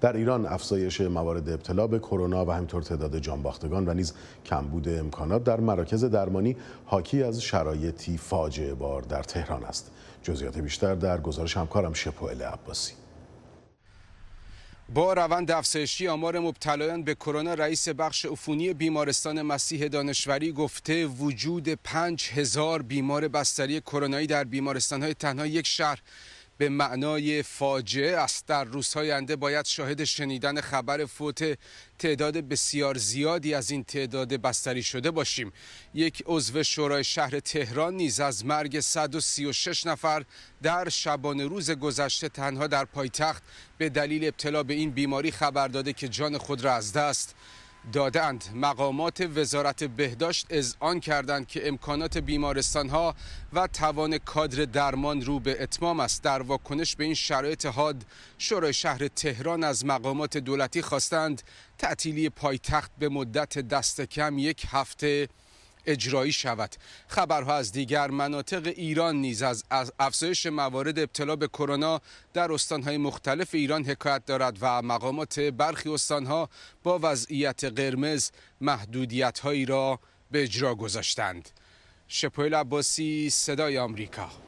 در ایران افزایش موارد ابتلا به کرونا و همینطور تعداد جانباختگان و نیز کمبود امکانات در مراکز درمانی حاکی از شرایطی فاجعه بار در تهران است جزئیات بیشتر در گزارش همکارم شپوئل عباسی با روند افزایشی آمار مبتلایان به کرونا رئیس بخش عفونی بیمارستان مسیح دانشوری گفته وجود 5000 بیمار بستری کرونایی در بیمارستان‌های تنها یک شهر به معنای فاجعه است در روزهای آینده باید شاهد شنیدن خبر فوت تعداد بسیار زیادی از این تعداد بستری شده باشیم یک عضو شورای شهر تهران نیز از مرگ 136 نفر در شبانه روز گذشته تنها در پایتخت به دلیل ابتلا به این بیماری خبر داده که جان خود را از دست دادند مقامات وزارت بهداشت آن کردند که امکانات بیمارستان ها و توان کادر درمان رو به اتمام است در واکنش به این شرایط حاد شورای شهر تهران از مقامات دولتی خواستند تعطیلی پایتخت به مدت دست کم یک هفته اجرایی شود خبرها از دیگر مناطق ایران نیز از افزایش موارد ابتلا به کرونا در استانهای مختلف ایران حکایت دارد و مقامات برخی استانها با وضعیت قرمز هایی را به اجرا گذاشتند شپایل عباسی صدای آمریکا